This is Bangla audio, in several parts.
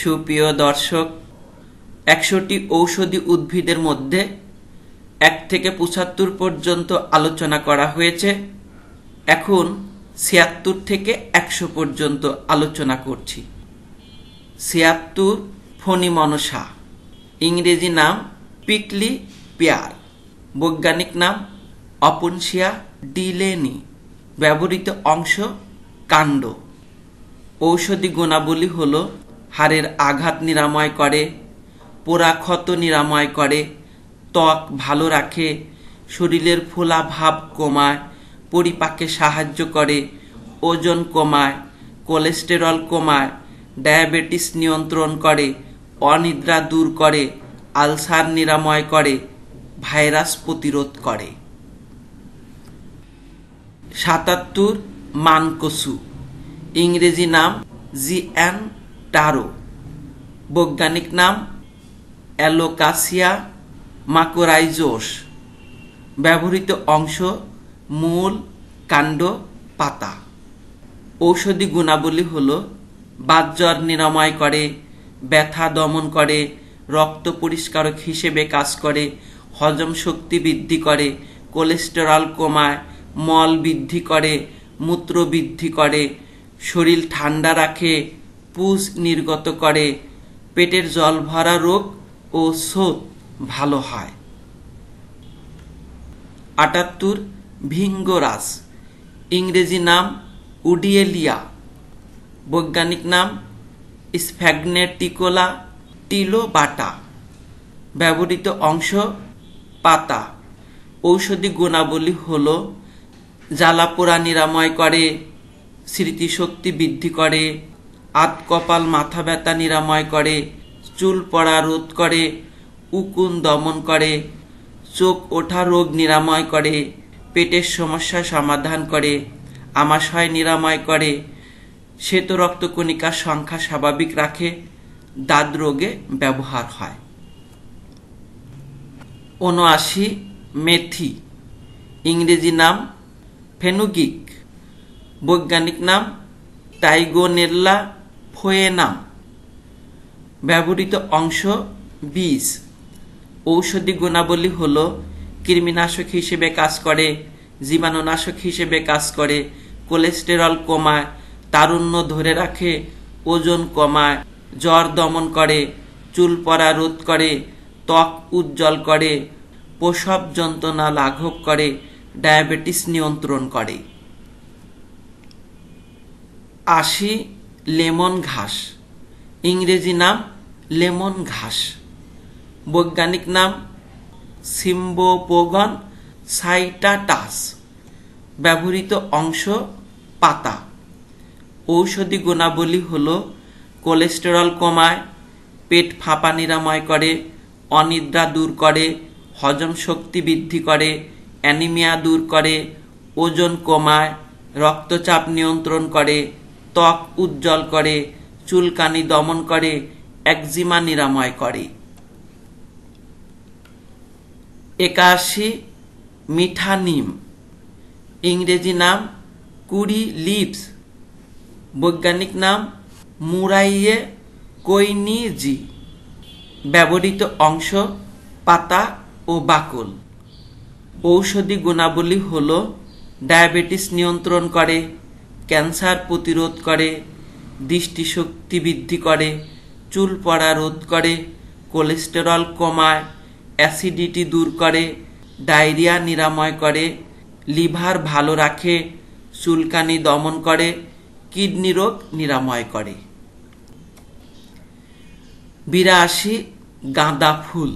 সুপ্রিয় দর্শক একশোটি ঔষধি উদ্ভিদের মধ্যে এক থেকে পঁচাত্তর পর্যন্ত আলোচনা করা হয়েছে এখন ছিয়াত্তর থেকে একশো পর্যন্ত আলোচনা করছি ছিয়াত্তর ফণি মনসা ইংরেজি নাম পিকলি পেয়ার বৈজ্ঞানিক নাম অপনসিয়া ডিলেনি ব্যবহৃত অংশ কাণ্ড ঔষধি গুণাবলী হলো হাড়ের আঘাত নিরাময় করে পোড়া ক্ষত নিরাময় করে ত্বক ভালো রাখে শরীরের ফোলা ভাব কমায় পরিপাকে সাহায্য করে ওজন কমায় কোলেস্টেরল কমায় ডায়াবেটিস নিয়ন্ত্রণ করে অনিদ্রা দূর করে আলসার নিরাময় করে ভাইরাস প্রতিরোধ করে সাতাত্তর মানকসু ইংরেজি নাম জি অ্যান টারো বৈজ্ঞানিক নাম অ্যালোকাসিয়া মাকোরাইজোস ব্যবহৃত অংশ মূল কাণ্ড পাতা ঔষধি গুণাবলী হল বাতজ্বর নিরাময় করে ব্যথা দমন করে রক্ত পরিষ্কারক হিসেবে কাজ করে হজম শক্তি বৃদ্ধি করে কোলেস্টেরল কমায় মল বৃদ্ধি করে মূত্র বৃদ্ধি করে শরীর ঠান্ডা রাখে পুষ নির্গত করে পেটের জল ভরা রোগ ও স্রোত ভালো হয় আটাত্তর ভিঙ্গরাস ইংরেজি নাম উডিয়েলিয়া বৈজ্ঞানিক নাম স্ফ্যাগনেটিকোলা টিলোবাটা ব্যবহৃত অংশ পাতা ঔষধি গুণাবলী হল জ্বালাপোড়া নিরাময় করে স্মৃতিশক্তি বৃদ্ধি করে আতকপাল মাথা ব্যথা নিরাময় করে চুল পড়া রোধ করে উকুন দমন করে চোখ ওঠা রোগ নিরাময় করে পেটের সমস্যা সমাধান করে আমাশয় নিরাময় করে শ্বেত রক্তকণিকার সংখ্যা স্বাভাবিক রাখে দাঁত রোগে ব্যবহার হয় ঊনআশি মেথি ইংরেজি নাম ফেনুগিক বৈজ্ঞানিক নাম টাইগোনেল্লা হয়ে না ব্যবহৃত অংশ বীজ ঔষধি গুণাবলী হল কৃমিনাশক হিসেবে কাজ করে জীবাণুনাশক হিসেবে কাজ করে কোলেস্টেরল কমায় তারুণ্য ধরে রাখে ওজন কমায় জ্বর দমন করে চুল পড়া রোধ করে ত্বক উজ্জ্বল করে প্রসব যন্ত্রণা লাঘব করে ডায়াবেটিস নিয়ন্ত্রণ করে আশি লেমন ঘাস ইংরেজি নাম লেমন ঘাস বৈজ্ঞানিক নাম সিম্বোপোগন সাইটাটাস ব্যবহৃত অংশ পাতা ঔষধি গুণাবলী হল কোলেস্টেরল কমায় পেট ফাঁপা নিরাময় করে অনিদ্রা দূর করে হজম শক্তি বৃদ্ধি করে অ্যানিমিয়া দূর করে ওজন কমায় রক্তচাপ নিয়ন্ত্রণ করে ত্বক উজ্জ্বল করে চুলকানি দমন করে একজিমা নিরাময় করে একাশি মিঠা নিম ইংরেজি নাম কুড়ি লিপস বৈজ্ঞানিক নাম মুরাইয়ে কৈনিজি ব্যবহৃত অংশ পাতা ও বাকল ঔষধি গুণাবলী হল ডায়াবেটিস নিয়ন্ত্রণ করে ক্যান্সার প্রতিরোধ করে দৃষ্টিশক্তি বৃদ্ধি করে চুল পড়া রোধ করে কোলেস্টেরল কমায় অ্যাসিডিটি দূর করে ডায়রিয়া নিরাময় করে লিভার ভালো রাখে চুলকানি দমন করে কিডনি রোগ নিরাময় করে বিরাশি গাঁদা ফুল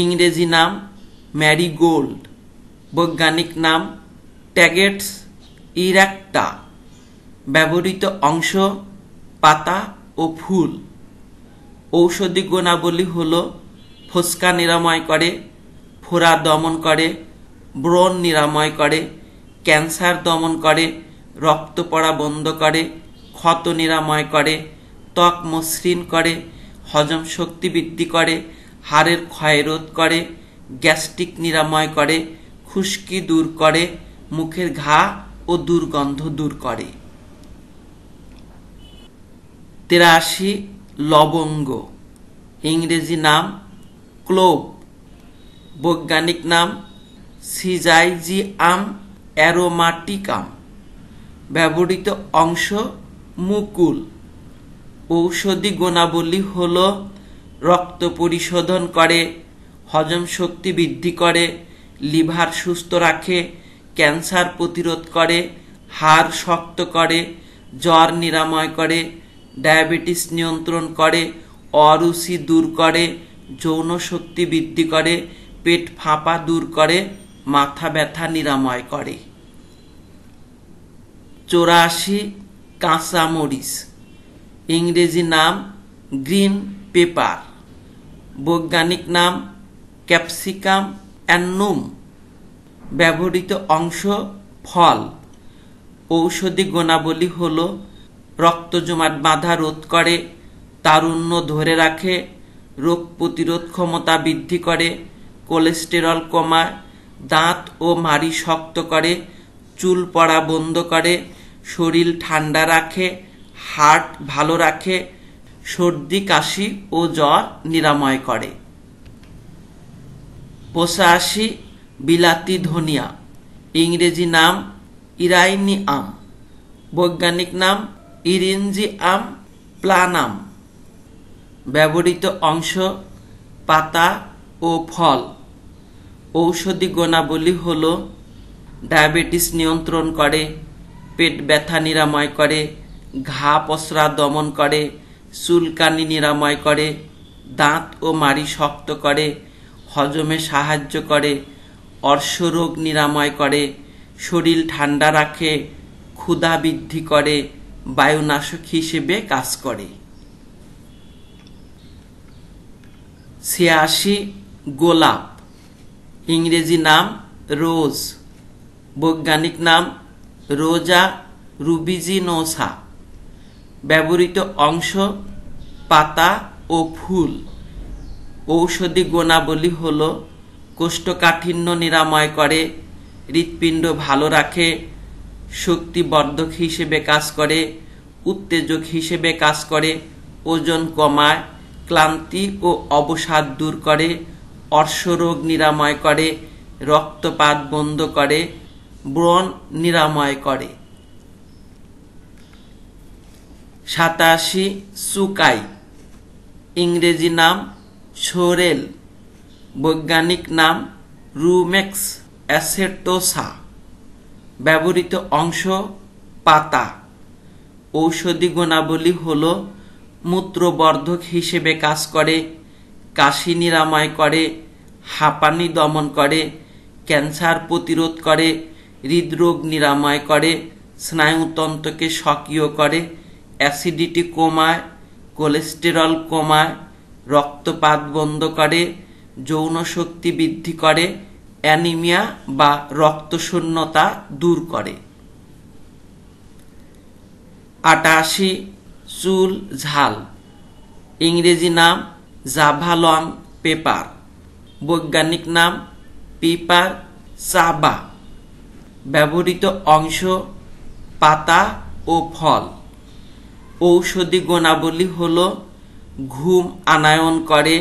ইংরেজি নাম ম্যারিগোল্ড বৈজ্ঞানিক নাম ট্যাগেটস ইরাক্টা ব্যবহৃত অংশ, পাতা ও ফুল ঔষধি গুণাবলী হল ফোস্কা নিরাময় করে, ফোড়া দমন করে, ব্রণ নিরাময় করে, ক্যান্সার দমন করে, রক্ত পড়া বন্ধ করে, ক্ষত নিরাময় করে, ত্বক মসৃণ করে, হজম শক্তি বৃদ্ধি করে, হাড়ের ক্ষয় রোধ করে, গ্যাস্ট্রিক নিরাময় করে, খুশকি দূর করে, মুখের ঘা ও দুর্গন্ধ দূর করে তিরাশি লবঙ্গ ইংরেজি নাম ক্লোভ বৈজ্ঞানিক নাম সিজাইজিয়াম অ্যারোমাটিকাম ব্যবহৃত অংশ মুকুল ঔষধি গুণাবলী হল রক্ত পরিশোধন করে হজম শক্তি বৃদ্ধি করে লিভার সুস্থ রাখে ক্যান্সার প্রতিরোধ করে হাড় শক্ত করে জ্বর নিরাময় করে ডায়াবেটিস নিয়ন্ত্রণ করে অরুচি দূর করে যৌন শক্তি বৃদ্ধি করে পেট ফাঁপা দূর করে মাথা ব্যথা নিরাময় করে চৌরাশি কাঁচামরিচ ইংরেজি নাম গ্রিন পেপার বৈজ্ঞানিক নাম ক্যাপসিকাম অ্যান্নুম ব্যবহৃত অংশ ফল ঔষধি গুণাবলী হলো রক্ত জমাট বাধা রোধ করে তারুণ্য ধরে রাখে রোগ প্রতিরোধ ক্ষমতা বৃদ্ধি করে কোলেস্টেরল কমায় দাঁত ও মাড়ি শক্ত করে চুল পড়া বন্ধ করে শরীর ঠান্ডা রাখে হার্ট ভালো রাখে সর্দি কাশি ও জ্বর নিরাময় করে পঁচাশি বিলাতি ধনিয়া ইংরেজি নাম ইরাইনি আম বৈজ্ঞানিক নাম ইরিনজিয়াম প্লানাম ব্যবহৃত অংশ পাতা ও ফল ঔষধি গুণাবলী হল ডায়াবেটিস নিয়ন্ত্রণ করে পেট ব্যথা নিরাময় করে ঘা পসরা দমন করে চুলকানি নিরাময় করে দাঁত ও মাড়ি শক্ত করে হজমে সাহায্য করে অর্শরোগ নিরাময় করে শরীর ঠান্ডা রাখে ক্ষুধা বৃদ্ধি করে বায়ুনাশক হিসেবে কাজ করে ছিয়াশি গোলাপ ইংরেজি নাম রোজ বৈজ্ঞানিক নাম রোজা রুবিজিনোসা ব্যবহৃত অংশ পাতা ও ফুল ঔষধি গুণাবলী হল কোষ্ঠকাঠিন্য নিরাময় করে হৃৎপিণ্ড ভালো রাখে শক্তিবর্ধক হিসেবে কাজ করে উত্তেজক হিসেবে কাজ করে ওজন কমায় ক্লান্তি ও অবসাদ দূর করে অর্শরোগ নিরাময় করে রক্তপাত বন্ধ করে ব্রণ নিরাময় করে সাতাশি সুকাই ইংরেজি নাম সোরেল বৈজ্ঞানিক নাম রুমেক্স অ্যাসেটোসা ব্যবহৃত অংশ পাতা ঔষধি গুণাবলী হল মূত্রবর্ধক হিসেবে কাজ করে কাশি নিরাময় করে হাঁপানি দমন করে ক্যান্সার প্রতিরোধ করে হৃদরোগ নিরাময় করে স্নায়ুতন্ত্রকে সক্রিয় করে অ্যাসিডিটি কমায় কোলেস্টেরল কমায় রক্তপাত বন্ধ করে যৌন শক্তি বৃদ্ধি করে অ্যানিমিয়া বা রক্তশূন্যতা দূর করে আটাশি চুল ঝাল ইংরেজি নাম জাভালং পেপার বৈজ্ঞানিক নাম পিপার চাবা ব্যবহৃত অংশ পাতা ও ফল ঔষধি গুণাবলী হল ঘুম আনায়ন করে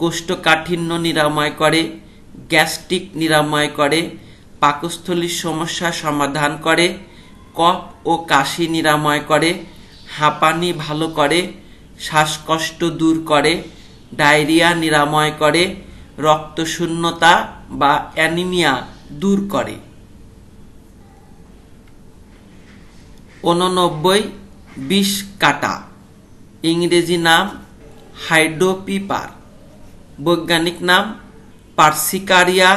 কোষ্ঠকাঠিন্য নিরাময় করে গ্যাস্ট্রিক নিরাময় করে পাকস্থলীর সমস্যা সমাধান করে কফ ও কাশি নিরাময় করে হাঁপানি ভালো করে শ্বাসকষ্ট দূর করে ডায়রিয়া নিরাময় করে রক্তশূন্যতা বা অ্যানিমিয়া দূর করে উননব্বই বিষ কাটা ইংরেজি নাম হাইড্রোপিপার বৈজ্ঞানিক নাম পার্সিকারিয়া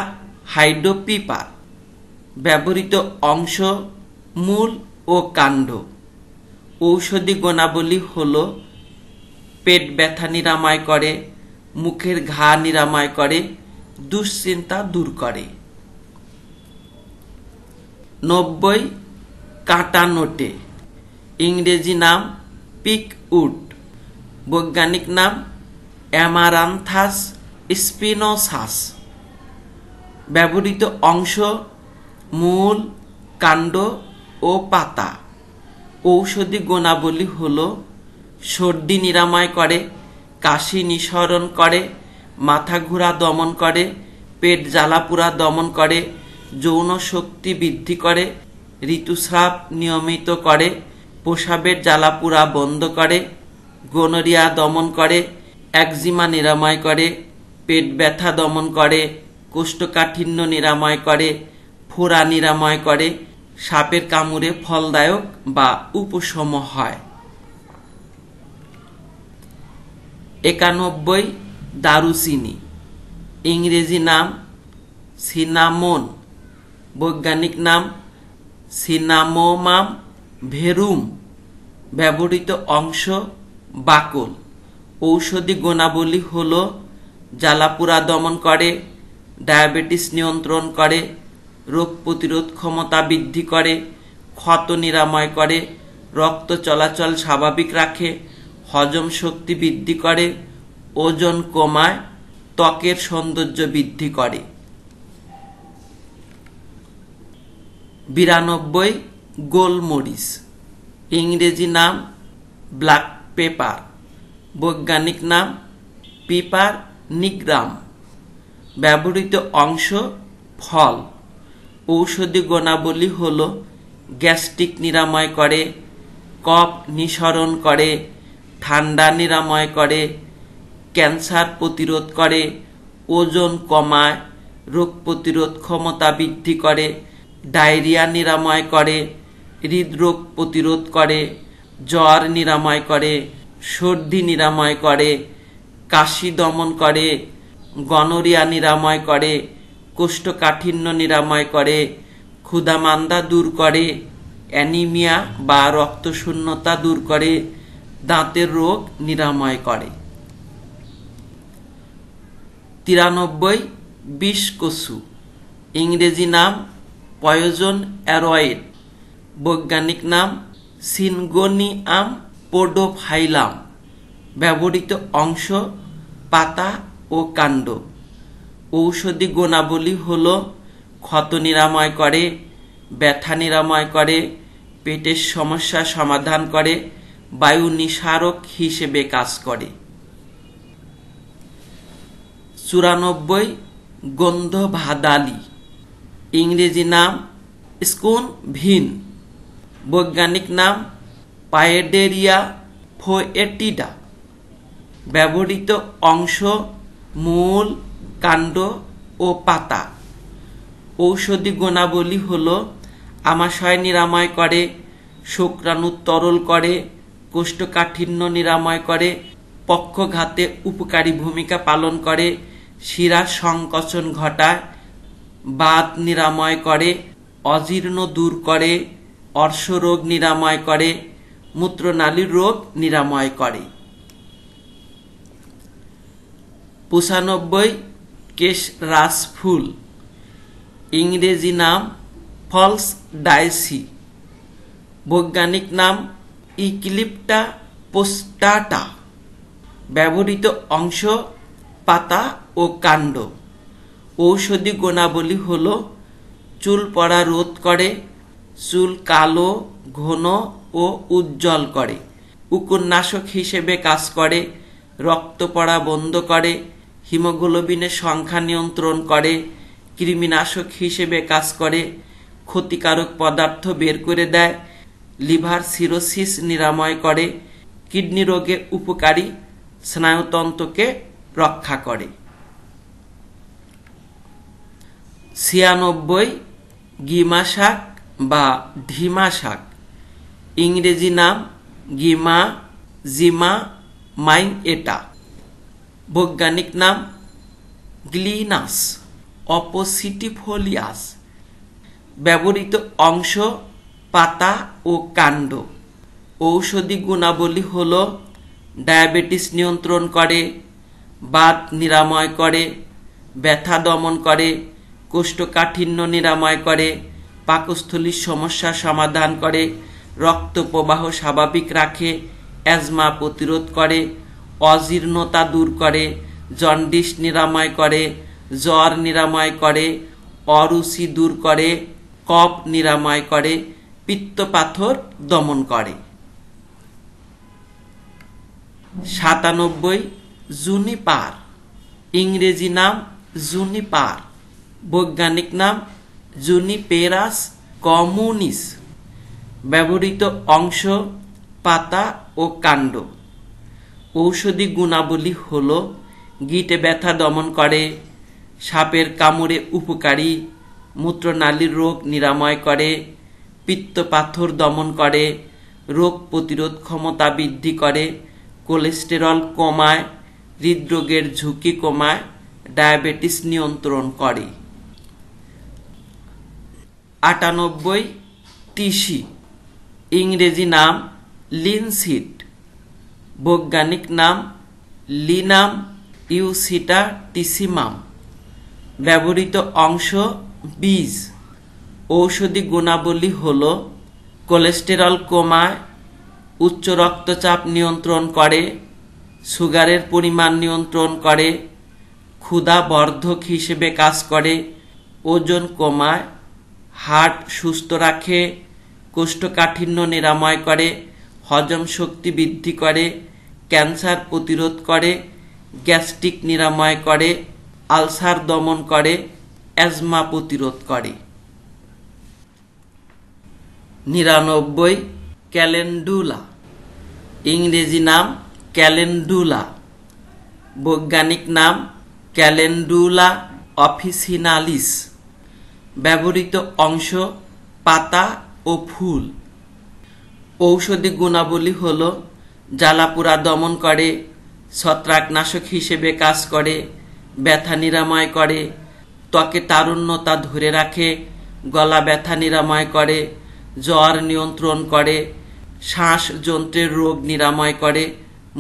হাইড্রোপিপা ব্যবহৃত অংশ মূল ও কাণ্ড ঔষধি গুণাবলী হল পেট ব্যথা নিরাময় করে মুখের ঘা নিরাময় করে দুশ্চিন্তা দূর করে নব্বই কাঁটা নোটে ইংরেজি নাম পিক উড বৈজ্ঞানিক নাম অ্যামারান্থাস স্পিনোসাস ব্যবহৃত অংশ মূল কাণ্ড ও পাতা ঔষধি গুণাবলী হল সর্দি নিরাময় করে কাশি নিঃসরণ করে মাথা ঘোরা দমন করে পেট জ্বালাপুরা দমন করে যৌন শক্তি বৃদ্ধি করে ঋতুস্রাব নিয়মিত করে পোশাবের জ্বালাপুরা বন্ধ করে গোনরিয়া দমন করে একজিমা নিরাময় করে পেট ব্যথা দমন করে কোষ্ঠকাঠিন্য নিরাময় করে ফোড়া নিরাময় করে সাপের কামড়ে ফলদায়ক বা উপশম হয় একানব্বই দারুচিনি ইংরেজি নাম সিনামন বৈজ্ঞানিক নাম সিনামোমাম ভেরুম ব্যবহৃত অংশ বাকল ঔষধি গুণাবলী হলো জ্বালাপুরা দমন করে ডায়াবেটিস নিয়ন্ত্রণ করে রোগ প্রতিরোধ ক্ষমতা বৃদ্ধি করে ক্ষত নিরাময় করে রক্ত চলাচল স্বাভাবিক রাখে হজম শক্তি বৃদ্ধি করে ওজন কমায় ত্বকের সৌন্দর্য বৃদ্ধি করে বিরানব্বই গোলমরিচ ইংরেজি নাম ব্ল্যাক পেপার বৈজ্ঞানিক নাম পিপার নিগ্রাম ব্যবহৃত অংশ ফল ঔষধি গুণাবলী হল গ্যাস্ট্রিক নিরাময় করে কফ নিঃসরণ করে ঠান্ডা নিরাময় করে ক্যান্সার প্রতিরোধ করে ওজন কমায় রোগ প্রতিরোধ ক্ষমতা বৃদ্ধি করে ডায়রিয়া নিরাময় করে হৃদরোগ প্রতিরোধ করে জ্বর নিরাময় করে সর্দি নিরাময় করে কাশি দমন করে গনরিয়া নিরাময় করে কোষ্ঠকাঠিন্য নিরাময় করে ক্ষুদামান্দা দূর করে অ্যানিমিয়া বা রক্তশূন্যতা দূর করে দাঁতের রোগ নিরাময় করে তিরানব্বই বিষ কসু ইংরেজি নাম পয়োজন অ্যারয়েড বৈজ্ঞানিক নাম সিনগোনিয়াম পোডোফাইলাম ব্যবহৃত অংশ পাতা ও কাণ্ড ঔষধি গুণাবলী হল ক্ষত নিরাময় করে ব্যথা নিরাময় করে পেটের সমস্যা সমাধান করে বায়ু নিসারক হিসেবে কাজ করে চুরানব্বই গন্ধ ভাদালি ইংরেজি নাম স্কুন ভিন বৈজ্ঞানিক নাম পায়েডেরিয়া ফোয়েটিডা ব্যবহৃত অংশ মূল কাণ্ড ও পাতা ঔষধি গুণাবলী হল আমাশয় নিরাময় করে শুক্রাণু তরল করে কোষ্ঠকাঠিন্য নিরাময় করে পক্ষঘাতে উপকারী ভূমিকা পালন করে শিরা সংকোচন ঘটায় বাত নিরাময় করে অজীর্ণ দূর করে অর্শরোগ নিরাময় করে মূত্রনালীর রোগ নিরাময় করে পঁচানব্বই কেশরাস ফুল ইংরেজি নাম ফলস ডাইসি বৈজ্ঞানিক নাম ইক্লিপটা পোস্টাটা ব্যবহৃত অংশ পাতা ও কাণ্ড ঔষধি গুণাবলী হল চুল পড়া রোধ করে চুল কালো ঘন ও উজ্জ্বল করে উকন্যাসক হিসেবে কাজ করে রক্ত পড়া বন্ধ করে হিমোগ্লোবিনের সংখ্যা নিয়ন্ত্রণ করে কৃমিনাশক হিসেবে কাজ করে ক্ষতিকারক পদার্থ বের করে দেয় লিভার সিরোসিস নিরাময় করে কিডনি রোগে উপকারী স্নায়ুতন্ত্রকে রক্ষা করে ছিয়ানব্বই গিমা শাক বা ঢিমা শাক ইংরেজি নাম গিমা জিমা মাইন এটা বৈজ্ঞানিক নাম গ্লিনাস অপোসিটিফোলিয়াস ব্যবহৃত অংশ পাতা ও কাণ্ড ঔষধি গুণাবলী হল ডায়াবেটিস নিয়ন্ত্রণ করে বাত নিরাময় করে ব্যথা দমন করে কোষ্ঠকাঠিন্য নিরাময় করে পাকস্থলীর সমস্যা সমাধান করে রক্ত প্রবাহ স্বাভাবিক রাখে অ্যাজমা প্রতিরোধ করে অজীর্ণতা দূর করে জন্ডিস নিরাময় করে জ্বর নিরাময় করে অরুচি দূর করে কপ নিরাময় করে পিত্তপাথর দমন করে সাতানব্বই জুনিপার ইংরেজি নাম জুনিপার বৈজ্ঞানিক নাম জুনিপেরাস কমুনিস ব্যবহৃত অংশ পাতা ও কাণ্ড ঔষধি গুণাবলী হল গিটে ব্যথা দমন করে সাপের কামড়ে উপকারী মূত্রনালীর রোগ নিরাময় করে পিত্ত পাথর দমন করে রোগ প্রতিরোধ ক্ষমতা বৃদ্ধি করে কোলেস্টেরল কমায় হৃদরোগের ঝুঁকি কমায় ডায়াবেটিস নিয়ন্ত্রণ করে আটানব্বই তিসি ইংরেজি নাম লিনসিড বৈজ্ঞানিক নাম লিনাম ইউসিটা টিসিমাম ব্যবহৃত অংশ বীজ ঔষধি গুণাবলী হল কোলেস্টেরল কমায় উচ্চ রক্তচাপ নিয়ন্ত্রণ করে সুগারের পরিমাণ নিয়ন্ত্রণ করে ক্ষুধা বর্ধক হিসেবে কাজ করে ওজন কমায় হার্ট সুস্থ রাখে কোষ্ঠকাঠিন্য নিরাময় করে হজম শক্তি বৃদ্ধি করে ক্যান্সার প্রতিরোধ করে গ্যাস্ট্রিক নিরাময় করে আলসার দমন করে অ্যাজমা প্রতিরোধ করে নিরানব্বই ক্যালেন্ডুলা ইংরেজি নাম ক্যালেন্ডুলা বৈজ্ঞানিক নাম ক্যালেন্ডুলা অফিসিনালিস ব্যবহৃত অংশ পাতা ও ফুল ঔষধি গুণাবলী হলো জ্বালাপুরা দমন করে ছত্রাকনাশক হিসেবে কাজ করে ব্যথা নিরাময় করে ত্বকে তারুণ্যতা ধরে রাখে গলা ব্যথা নিরাময় করে জ্বর নিয়ন্ত্রণ করে শ্বাস যন্ত্রের রোগ নিরাময় করে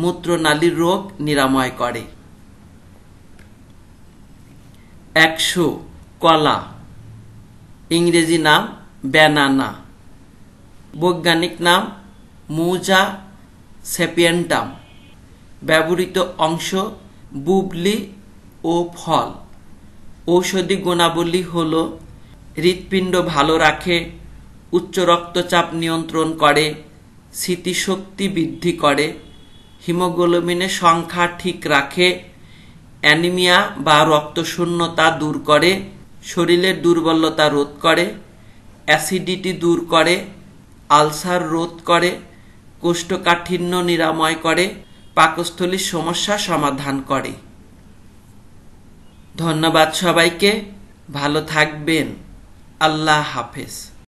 মূত্রনালীর রোগ নিরাময় করে একশো কলা ইংরেজি নাম ব্যানানা বৈজ্ঞানিক নাম মুজা সেপিয়েন্টাম ব্যবহৃত অংশ বুবলি ও ফল ঔষধি গুণাবলী হল হৃৎপিণ্ড ভালো রাখে উচ্চ রক্তচাপ নিয়ন্ত্রণ করে স্মৃতিশক্তি বৃদ্ধি করে হিমোগ্লোবিনের সংখ্যা ঠিক রাখে অ্যানিমিয়া বা রক্তশূন্যতা দূর করে শরীরের দুর্বলতা রোধ করে অ্যাসিডিটি দূর করে আলসার রোধ করে কোষ্ঠকাঠিন্য নিরাময় করে পাকস্থলীর সমস্যা সমাধান করে ধন্যবাদ সবাইকে ভালো থাকবেন আল্লাহ হাফেজ